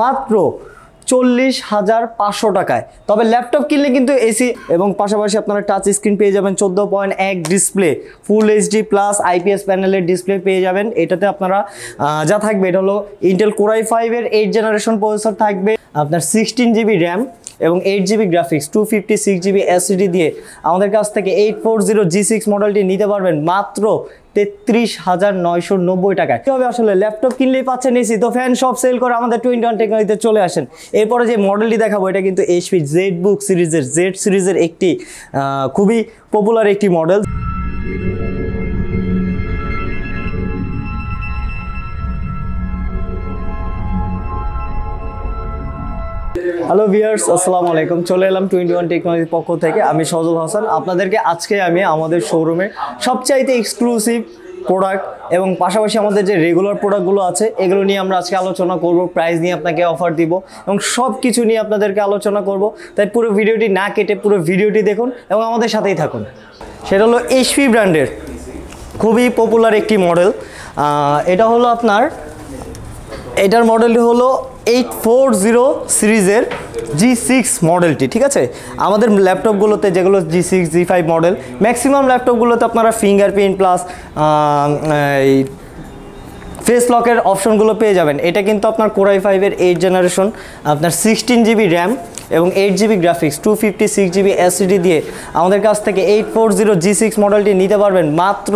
মাত্র চল্লিশ হাজার পাঁচশো টাকায় তবে ল্যাপটপ কিনলে কিন্তু এসি এবং পাশাপাশি আপনারা টাচ স্ক্রিন পেয়ে যাবেন চোদ্দো পয়েন্ট এক display full HD plus IPS প্যানেলের ডিসপ্লে পেয়ে যাবেন এটাতে আপনারা যা থাকবে এটা হলো ইন্টেল কোরাই ফাইভের এইট জেনারেশন প্রসেসর থাকবে আপনার সিক্সটিন জিবি র্যাম এবং eight GB graphics two fifty six GB SSD দিয়ে আমাদের কাছ থেকে eight four zero G six মডেলটি নিতে পারবেন মাত্র তেত্রিশ হাজার নয়শো নব্বই টাকায় কীভাবে হবে আসলে ল্যাপটপ কিনলেই পাচ্ছেন এসি তো ফ্যান সব সেল করে আমাদের টোয়েন্টি ওয়ান টেকনোলজিতে চলে আসেন এরপরে যে মডেলটি দেখাবো এটা কিন্তু এইচপি জেড বুক সিরিজের জেড সিরিজের একটি খুবই পপুলার একটি মডেল হ্যালো ভিয়ার্স আসসালামু আলাইকুম চলে এলাম টোয়েন্টি ওয়ান টেকনোলজির পক্ষ থেকে আমি সজল হাসান আপনাদেরকে আজকে আমি আমাদের শোরুমে সবচাইতে এক্সক্লুসিভ প্রোডাক্ট এবং পাশাপাশি আমাদের যে রেগুলার প্রোডাক্টগুলো আছে এগুলো নিয়ে আমরা আজকে আলোচনা করব প্রাইস নিয়ে আপনাকে অফার দিব এবং সব কিছু নিয়ে আপনাদেরকে আলোচনা করব তাই পুরো ভিডিওটি না কেটে পুরো ভিডিওটি দেখুন এবং আমাদের সাথেই থাকুন সেটা হলো এইচপি ব্র্যান্ডের খুবই পপুলার একটি মডেল এটা হলো আপনার এটার মডেলটি হলো এইট ফোর জিরো সিরিজের জি সিক্স মডেলটি ঠিক আছে আমাদের ল্যাপটপগুলোতে যেগুলো G six G five model maximum ল্যাপটপগুলোতে আপনারা ফিঙ্গারপ্রিন্ট প্লাস এই ফেস লকের অপশনগুলো পেয়ে যাবেন এটা কিন্তু আপনার কোরাই ফাইভের এইট জেনারেশন আপনার সিক্সটিন জিবি র্যাম এবং eight GB graphics two fifty six GB SSD দিয়ে আমাদের কাছ থেকে eight four zero G six মডেলটি নিতে পারবেন মাত্র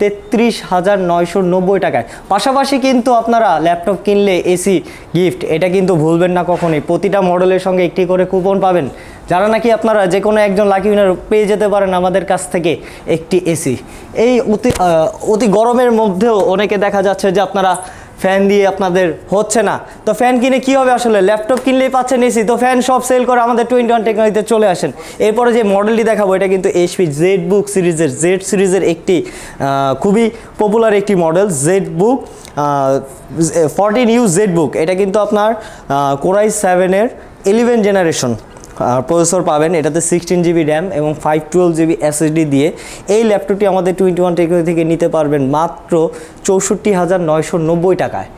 তেত্রিশ হাজার নয়শো নব্বই টাকায় পাশাপাশি কিন্তু আপনারা ল্যাপটপ কিনলে এসি গিফট এটা কিন্তু ভুলবেন না কখনই প্রতিটা মডেলের সঙ্গে একটি করে কুপন পাবেন যারা নাকি আপনারা যে কোনো একজন লাকি উইনার পেয়ে যেতে পারেন আমাদের কাছ থেকে একটি এসি এই অতি অতি গরমের মধ্যেও অনেকে দেখা যাচ্ছে যে আপনারা ফ্যান দিয়ে আপনাদের হচ্ছে না তো ফ্যান কিনে কি হবে আসলে ল্যাপটপ কিনলেই পাচ্ছেন এসি তো ফ্যান সব সেল করে আমাদের টোয়েন্টি ওয়ান টেকনোলজিতে চলে আসেন এরপরে যে মডেলটি দেখাবো এটা কিন্তু এসপি জেড বুক সিরিজের জেড সিরিজের একটি খুবই পপুলার একটি model Z book fourteen U Z book এটা কিন্তু আপনার কোরাই সেভেনের ইলেভেন জেনারেশন প্রসেসর পাবেন এটাতে সিক্সটিন জিবি র্যাম এবং ফাইভ টুয়েলভ জিবি এসএসডি দিয়ে এই ল্যাপটপটি আমাদের টোয়েন্টি ওয়ান থেকে নিতে পারবেন মাত্র চৌষট্টি হাজার নয়শো নব্বই টাকায়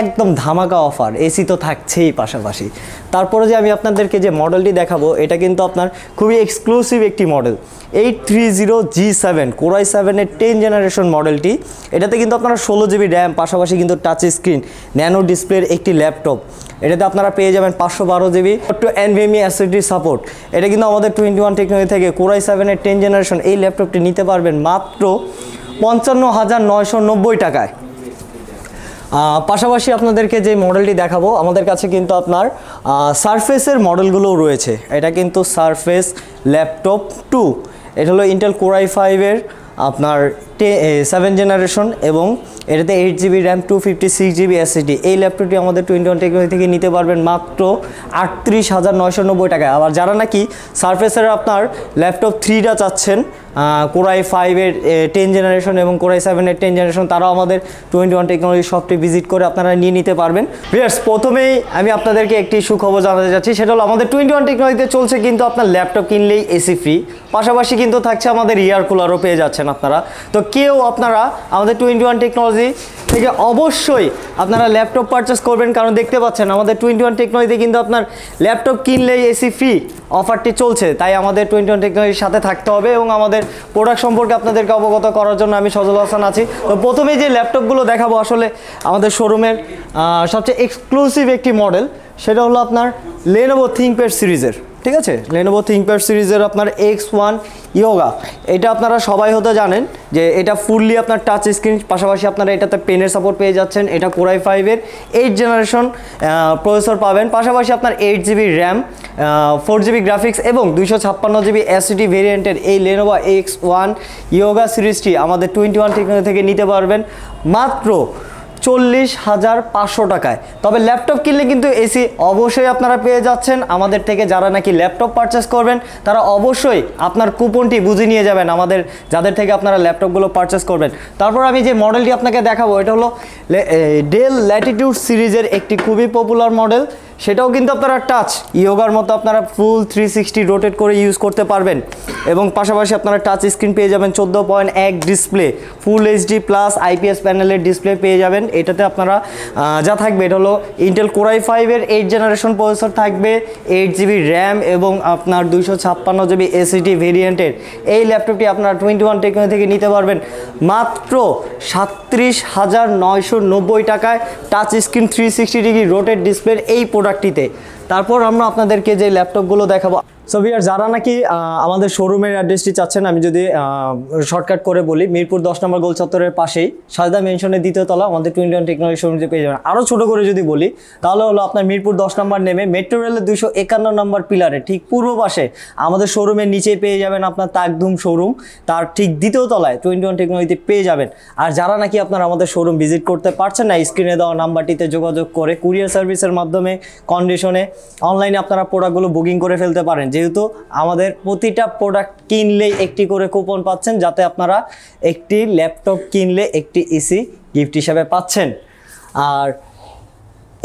একদম ধামাকা অফার এসি তো থাকছেই পাশাপাশি তারপরে যে আমি আপনাদেরকে যে মডেলটি দেখাবো এটা কিন্তু আপনার খুবই এক্সক্লুসিভ একটি model eight three zero G seven core i সেভেনের টেন জেনারেশন মডেলটি এটাতে কিন্তু আপনারা ষোলো জিবি র্যাম পাশাপাশি কিন্তু টাচ স্ক্রিন ন্যানো ডিসপ্লের একটি ল্যাপটপ এটাতে আপনারা পেয়ে যাবেন পাঁচশো বারো জিবি একটু এনভিএমি অ্যাসিডি সাপোর্ট এটা কিন্তু আমাদের টোয়েন্টি ওয়ান টেকনোলজি থেকে কোরাই সেভেনের টেন জেনারেশন এই ল্যাপটপটি নিতে পারবেন মাত্র পঞ্চান্ন হাজার নয়শো নব্বই টাকায় পাশাপাশি আপনাদেরকে যে মডেলটি দেখাবো আমাদের কাছে কিন্তু আপনার সারফেসের মডেলগুলোও রয়েছে এটা কিন্তু সারফেস ল্যাপটপ টু এটা হলো ইন্টেল কোরাই ফাইভের আপনার টে সেভেন জেনারেশন এবং এটাতে eight GB RAM two fifty six GB SSD এই ল্যাপটপটি আমাদের টোয়েন্টি ওয়ান টেকনোলজি থেকে নিতে পারবেন মাত্র আটত্রিশ হাজার নয়শো নব্বই টাকায় আবার যারা নাকি সারফেসের আপনার ল্যাপটপ থ্রিটা চাচ্ছেন কোরাই ফাইভের টেন জেনারেশন এবং কোরাই সেভেনের টেন জেনারেশন তারাও আমাদের টোয়েন্টি ওয়ান টেকনোলজি শপটি ভিজিট করে আপনারা নিয়ে নিতে পারবেন ভিয়ার্স প্রথমেই আমি আপনাদেরকে একটি সুখবর জানাতে চাচ্ছি সেটা হলো আমাদের টোয়েন্টি ওয়ান টেকনোলজিতে চলছে কিন্তু আপনার ল্যাপটপ কিনলেই এসি ফ্রি পাশাপাশি কিন্তু থাকছে আমাদের ইয়ার কুলারও পেয়ে যাচ্ছেন আপনারা তো কেউ আপনারা আমাদের টোয়েন্টি ওয়ান টেকনোলজি থেকে অবশ্যই আপনারা ল্যাপটপ পারচেস করবেন কারণ দেখতে পাচ্ছেন আমাদের টোয়েন্টি ওয়ান টেকনোলজিতে কিন্তু আপনার ল্যাপটপ কিনলেই এসি ফ্রি অফারটি চলছে তাই আমাদের টোয়েন্টি ওয়ান টেকনোলজির সাথে থাকতে হবে এবং আমাদের প্রোডাক্ট সম্পর্কে আপনাদেরকে অবগত করার জন্য আমি সজল হাসান আছি তো প্রথমে যে ল্যাপটপগুলো দেখাবো আসলে আমাদের শোরুমের সবচেয়ে এক্সক্লুসিভ একটি মডেল সেটা হলো আপনার লেনোভো থিঙ্কপ্যাড সিরিজের ঠিক আছে লেনোভো থিঙ্কপ্যাড সিরিজের আপনার এক্স ওয়ান ইয়োগা এটা আপনারা সবাই হতে জানেন যে এটা ফুললি আপনার টাচ স্ক্রিন পাশাপাশি আপনারা এটাতে পেনের সাপোর্ট পেয়ে যাচ্ছেন এটা কোরাই ফাইভের এইট জেনারেশন প্রসেসর পাবেন পাশাপাশি আপনার eight GB RAM four GB graphics এবং দুইশো ছাপ্পান্ন জিবি এসিটি ভেরিয়েন্টের এই লেনোভো এক্স ওয়ান ইয়োগা সিরিজটি আমাদের টোয়েন্টি ওয়ান থেকে নিতে পারবেন মাত্র চল্লিশ হাজার পাঁচশো টাকায় তবে ল্যাপটপ কিনলে কিন্তু এসি অবশ্যই আপনারা পেয়ে যাচ্ছেন আমাদের থেকে যারা নাকি ল্যাপটপ পারচেস করবেন তারা অবশ্যই আপনার কুপনটি বুঝে নিয়ে যাবেন আমাদের যাদের থেকে আপনারা ল্যাপটপগুলো পারচেস করবেন তারপর আমি যে মডেলটি আপনাকে দেখাবো এটা হলো ডেল ল্যাটিটিউড সিরিজের একটি খুবই পপুলার মডেল সেটাও কিন্তু আপনারা টাচ ইয়োগার মতো আপনারা ফুল থ্রি সিক্সটি রোটেট করে ইউজ করতে পারবেন এবং পাশাপাশি আপনারা টাচ স্ক্রিন পেয়ে যাবেন চোদ্দো পয়েন্ট এক display full HD plus IPS প্যানেলের ডিসপ্লে পেয়ে যাবেন এটাতে আপনারা যা থাকবে এটা হলো ইন্টেল কোরাই ফাইভের এইট জেনারেশন প্রসেসর থাকবে এইট জিবি র্যাম এবং আপনার দুইশো ছাপ্পান্ন জিবি এসিটি ভেরিয়েন্টের এই ল্যাপটপটি আপনারা টোয়েন্টি ওয়ান টেকনো থেকে নিতে পারবেন মাত্র সাত্রিশ হাজার নয়শো নব্বই টাকায় touch screen three sixty degree rotated ডিসপ্লের এই প্রোডাক্ট প্রোডাক্টটিতে তারপর আমরা আপনাদেরকে যে ল্যাপটপগুলো দেখাবো সো ভিয়ার যারা নাকি আমাদের শোরুমের অ্যাড্রেসটি চাচ্ছেন আমি যদি শর্টকাট করে বলি মিরপুর দশ নম্বর গোল চত্বরের পাশেই সাজদা মেনশনের দ্বিতীয় তলা আমাদের টোয়েন্টি ওয়ান টেকনোলজি শোরুমটি পেয়ে যাবেন আরও ছোটো করে যদি বলি তাহলে হলো আপনার মিরপুর দশ নম্বর নেমে মেট্রো রেলের দুশো একান্ন নম্বর পিলারে ঠিক পূর্ব পাশে আমাদের শোরুমের নিচে পেয়ে যাবেন আপনার তাকধুম শোরুম তার ঠিক দ্বিতীয় তলায় টোয়েন্টি ওয়ান টেকনোলজিতে পেয়ে যাবেন আর যারা নাকি আপনার আমাদের শোরুম ভিজিট করতে পারছেন না স্ক্রিনে দেওয়া নাম্বারটিতে যোগাযোগ করে কুরিয়ার সার্ভিসের মাধ্যমে কন্ডিশনে অনলাইনে আপনারা প্রোডাক্টগুলো বুকিং করে ফেলতে পারেন যেহেতু আমাদের প্রতিটা প্রোডাক্ট কিনলেই একটি করে কুপন পাচ্ছেন যাতে আপনারা একটি ল্যাপটপ কিনলে একটি এসি e গিফট হিসাবে পাচ্ছেন আর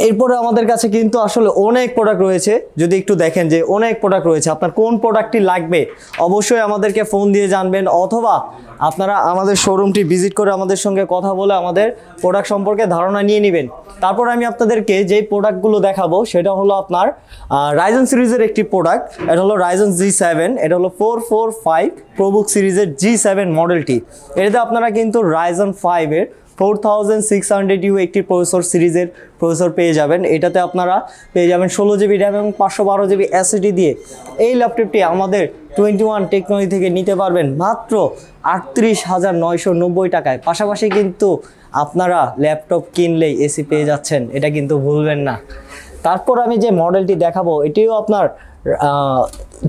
এরপরে আমাদের কাছে কিন্তু আসলে অনেক প্রোডাক্ট রয়েছে যদি একটু দেখেন যে অনেক প্রোডাক্ট রয়েছে আপনার কোন প্রোডাক্টটি লাগবে অবশ্যই আমাদেরকে ফোন দিয়ে জানবেন অথবা আপনারা আমাদের শোরুমটি ভিজিট করে আমাদের সঙ্গে কথা বলে আমাদের প্রোডাক্ট সম্পর্কে ধারণা নিয়ে নেবেন তারপর আমি আপনাদেরকে যে প্রোডাক্টগুলো দেখাবো সেটা হলো আপনার রাইজন সিরিজের একটি প্রোডাক্ট এটা হলো রাইজন জি সেভেন এটা হলো ফোর ফোর ফাইভ প্রবুক সিরিজের জি সেভেন মডেলটি এটাতে আপনারা কিন্তু রাইজন ফাইভের four thousand six hundred U একটি প্রসেসর সিরিজের প্রসেসর পেয়ে যাবেন এটাতে আপনারা পেয়ে যাবেন ষোলো জিবি র্যাম এবং পাঁচশো বারো জিবি অ্যাসিডি দিয়ে এই ল্যাপটপটি আমাদের টোয়েন্টি ওয়ান টেকনোলজি থেকে নিতে পারবেন মাত্র আটত্রিশ হাজার নয়শো নব্বই টাকায় পাশাপাশি কিন্তু আপনারা ল্যাপটপ কিনলেই এসি পেয়ে যাচ্ছেন এটা কিন্তু ভুলবেন না তারপর আমি যে মডেলটি দেখাবো এটিও আপনার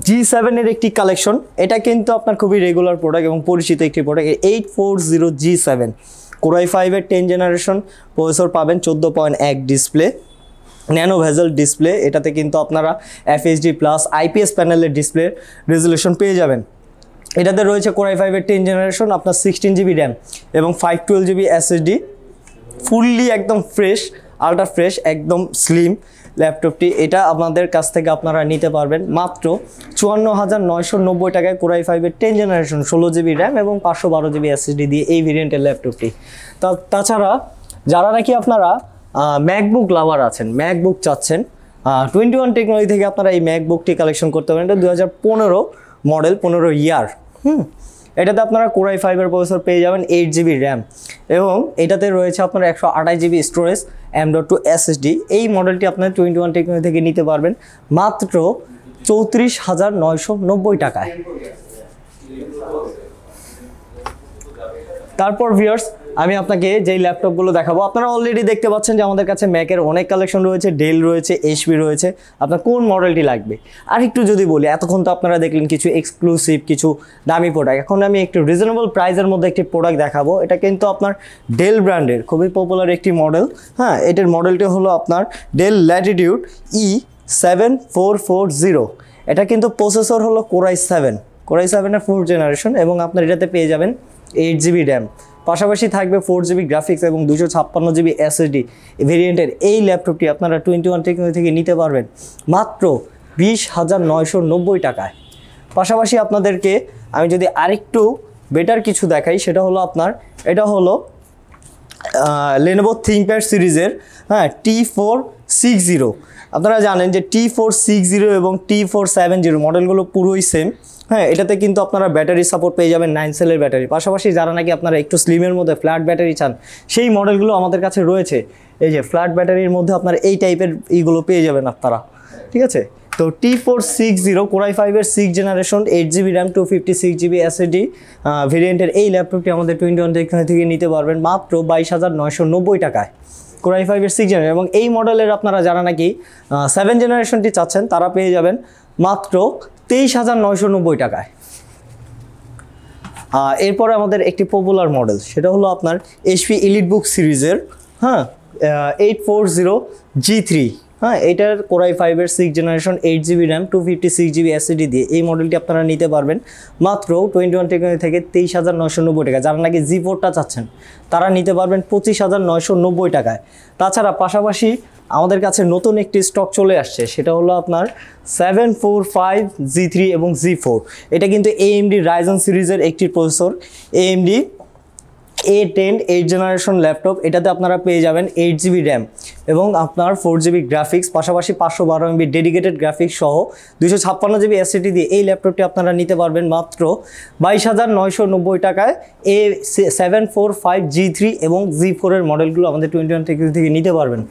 জি সেভেনের একটি কালেকশন এটা কিন্তু আপনার খুবই রেগুলার প্রোডাক্ট এবং পরিচিত একটি product eight four zero G seven core i ফাইভের টেন জেনারেশন প্রসেসর পাবেন চোদ্দো পয়েন্ট এক ডিসপ্লে ন্যানো ভেজাল ডিসপ্লে এটাতে কিন্তু আপনারা এফএসডি প্লাস আইপিএস প্যানেলের ডিসপ্লে রেজলিউশন পেয়ে যাবেন এটাতে রয়েছে কোরাই ফাইভের টেন জেনারেশন আপনার সিক্সটিন জিবি র্যাম এবং five twelve GB SSD fully একদম ফ্রেশ আলট্রা ফ্রেশ একদম স্লিম ল্যাপটপটি এটা আপনাদের কাছ থেকে আপনারা নিতে পারবেন মাত্র চুয়ান্ন হাজার নয়শো নব্বই টাকায় কোরাই ফাইভের টেন জেনারেশন ষোলো জিবি র্যাম এবং পাঁচশো বারো জিবি এসএসডি দিয়ে এই ভেরিয়েন্টের ল্যাপটপটি তা তাছাড়া যারা নাকি আপনারা ম্যাকবুক লাভার আছেন ম্যাকবুক চাচ্ছেন টোয়েন্টি ওয়ান টেকনোলজি থেকে আপনারা এই ম্যাকবুকটি কালেকশন করতে পারেন এটা দু মডেল পনেরো ইয়ার হুম এটাতে আপনারা কোরাই ফাইবার প্রসেসর পেয়ে যাবেন এইট জিবি র্যাম এবং এটাতে রয়েছে আপনার একশো আঠাশ GB storage M dot two SSD এই মডেলটি আপনার টোয়েন্টি ওয়ান টেকনোলজি থেকে নিতে পারবেন মাত্র চৌত্রিশ হাজার নয়শো নব্বই টাকায় তারপর ভিয়ার্স আমি আপনাকে যেই ল্যাপটপগুলো দেখাবো আপনারা অলরেডি দেখতে পাচ্ছেন যে আমাদের কাছে ম্যাকের অনেক কালেকশন রয়েছে ডেল রয়েছে এসবি রয়েছে আপনার কোন মডেলটি লাগবে আর একটু যদি বলি এতক্ষণ তো আপনারা দেখলেন কিছু এক্সক্লুসিভ কিছু দামি প্রোডাক্ট এখন আমি একটু রিজনেবল প্রাইসের মধ্যে একটি প্রোডাক্ট দেখাবো এটা কিন্তু আপনার ডেল ব্র্যান্ডের খুবই পপুলার একটি মডেল হ্যাঁ এটার মডেলটি হলো আপনার Dell Latitude E seven four four zero এটা কিন্তু প্রসেসর হলো কোরাই সেভেন কোরাই সেভেনের ফোর্থ জেনারেশন এবং আপনার এটাতে পেয়ে যাবেন এইট জিবি র্যাম পাশাপাশি থাকবে ফোর জিবি গ্রাফিক্স এবং দুশো ছাপ্পান্ন জিবি এসএসডি ভেরিয়েন্টের এই ল্যাপটপটি আপনারা টোয়েন্টি ওয়ান টেকনোলজি থেকে নিতে পারবেন মাত্র বিশ হাজার নয়শো নব্বই টাকায় পাশাপাশি আপনাদেরকে আমি যদি আরেকটু বেটার কিছু দেখাই সেটা হলো আপনার এটা হলো লেনোভো থিঙ্কপ্যাড সিরিজের হ্যাঁ টি ফোর সিক্স জিরো আপনারা জানেন যে টি ফোর সিক্স জিরো এবং টি ফোর সেভেন জিরো মডেলগুলো পুরোই সেম হ্যাঁ এটাতে কিন্তু আপনারা ব্যাটারি সাপোর্ট পেয়ে যাবেন নাইন সেলের ব্যাটারি পাশাপাশি যারা নাকি আপনারা একটু স্লিমের মধ্যে ফ্ল্যাট ব্যাটারি চান সেই মডেলগুলো আমাদের কাছে রয়েছে এই যে ফ্ল্যাট ব্যাটারির মধ্যে আপনারা এই টাইপের এইগুলো পেয়ে যাবেন আপনারা ঠিক আছে তো T four six zero core i ফাইভের six generation eight GB RAM two fifty six GB SSD ভেরিয়েন্টের এই ল্যাপটপটি আমাদের টোয়েন্টি ওয়ান থেকে নিতে পারবেন মাত্র বাইশ হাজার নয়শো নব্বই টাকায় কোরাই ফাইভের সিক্স জেনারেশন এবং এই মডেলের আপনারা যারা নাকি সেভেন জেনারেশনটি চাচ্ছেন তারা পেয়ে যাবেন মাত্র তেইশ হাজার নয়শো নব্বই টাকায় এরপরে আমাদের একটি পপুলার মডেল সেটা হলো আপনার এসপি ইলিট বুক সিরিজের হ্যাঁ eight four zero G three হ্যাঁ এটার কোরাই ফাইভের six generation eight GB RAM two fifty six GB SSD দিয়ে এই মডেলটি আপনারা নিতে পারবেন মাত্র টোয়েন্টি ওয়ান টেকনোলজি থেকে তেইশ হাজার নয়শো নব্বই টাকা যারা নাকি জি ফোরটা চাচ্ছেন তারা নিতে পারবেন পঁচিশ হাজার নয়শো নব্বই টাকায় তাছাড়া পাশাপাশি আমাদের কাছে নতুন একটি স্টক চলে আসছে সেটা হলো আপনার seven four five G three এবং জি ফোর এটা কিন্তু এএমডি রাইজন সিরিজের একটি processor AMD A ten eight generation laptop এটাতে আপনারা পেয়ে যাবেন এইট জিবি র্যাম এবং আপনার ফোর জিবি গ্রাফিক্স পাশাপাশি পাঁচশো বারো এমবি ডেডিকেটেড গ্রাফিক্স সহ দুশো ছাপ্পান্ন জিবি এসএটি দিয়ে এই ল্যাপটপটি আপনারা নিতে পারবেন মাত্র বাইশ হাজার নয়শো নব্বই টাকায় A seven four five G three এবং জি ফোরের মডেলগুলো আমাদের টোয়েন্টি ওয়ান থেকে নিতে পারবেন